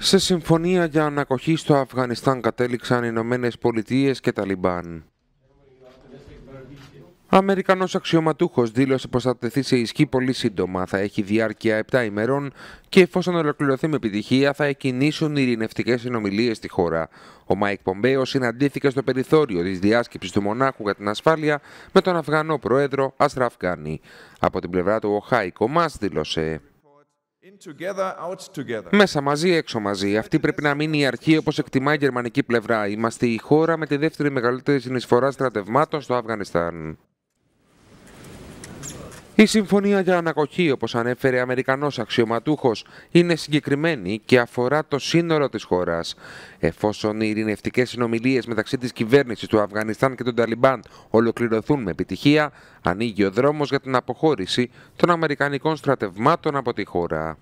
Σε συμφωνία για ανακοχή στο Αφγανιστάν κατέληξαν οι Ηνωμένες Πολιτείες και τα Λιμπάν. Αμερικανός αξιωματούχος δήλωσε πως θα τεθεί σε ισχύ πολύ σύντομα. Θα έχει διάρκεια 7 ημερών και εφόσον ολοκληρωθεί με επιτυχία, θα εκκινήσουν οι ειρηνευτικές συνομιλίες στη χώρα. Ο Μάικ Πομπέο συναντήθηκε στο περιθώριο της διάσκεψης του Μονάχου για την ασφάλεια με τον Αφγανό πρόεδρο Αστραφγάνη. Από την πλευρά του, ο Χάικο Μα δήλωσε. Μέσα μαζί, έξω μαζί. Αυτή πρέπει να μείνει η αρχή όπως εκτιμά η γερμανική πλευρά. Είμαστε η χώρα με τη δεύτερη μεγαλύτερη συνεισφορά στρατευμάτων στο Αφγανιστάν. Η συμφωνία για ανακοχή, όπως ανέφερε Αμερικανός αξιωματούχος, είναι συγκεκριμένη και αφορά το σύνορο της χώρας. Εφόσον οι ειρηνευτικές συνομιλίες μεταξύ της κυβέρνησης του Αφγανιστάν και των Ταλιμπάν ολοκληρωθούν με επιτυχία, ανοίγει ο δρόμος για την αποχώρηση των Αμερικανικών στρατευμάτων από τη χώρα.